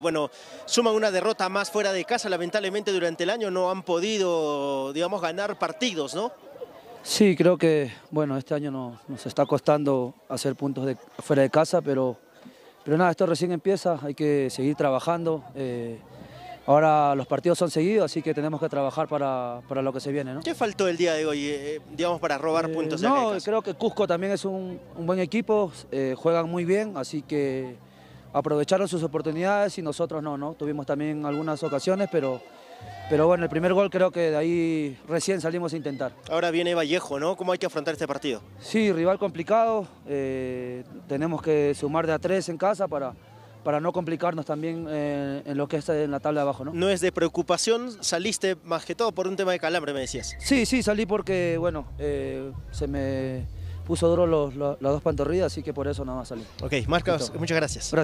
Bueno, suman una derrota más fuera de casa, lamentablemente durante el año no han podido, digamos, ganar partidos, ¿no? Sí, creo que, bueno, este año nos está costando hacer puntos de, fuera de casa, pero, pero nada, esto recién empieza, hay que seguir trabajando. Eh, ahora los partidos son seguidos, así que tenemos que trabajar para, lo que se viene, ¿no? ¿Qué faltó el día de hoy, eh, digamos, para robar eh, puntos de puntos? No, creo que Cusco también es un buen equipo, juegan muy bien, así que aprovecharon sus oportunidades y nosotros no, ¿no? Tuvimos también algunas ocasiones, pero, pero bueno, el primer gol creo que de ahí recién salimos a intentar. Ahora viene Vallejo, ¿no? ¿Cómo hay que afrontar este partido? Sí, rival complicado, eh, tenemos que sumar de a tres en casa para, para no complicarnos también eh, en lo que está en la tabla de abajo, ¿no? No es de preocupación, saliste más que todo por un tema de calambre, me decías. Sí, sí, salí porque, bueno, eh, se me puso duro las dos pantorrillas, así que por eso nada más salí. Ok, Marcos, muchas gracias. Gracias.